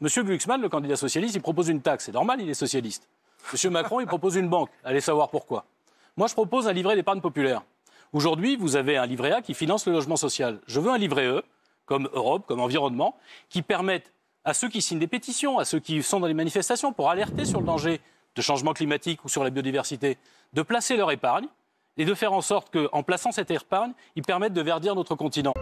Monsieur Glucksmann, le candidat socialiste, il propose une taxe. C'est normal, il est socialiste. Monsieur Macron, il propose une banque. Allez savoir pourquoi. Moi, je propose un livret d'épargne populaire. Aujourd'hui, vous avez un livret A qui finance le logement social. Je veux un livret E, comme Europe, comme Environnement, qui permette à ceux qui signent des pétitions, à ceux qui sont dans les manifestations pour alerter sur le danger de changement climatique ou sur la biodiversité, de placer leur épargne et de faire en sorte qu'en plaçant cette épargne, ils permettent de verdir notre continent.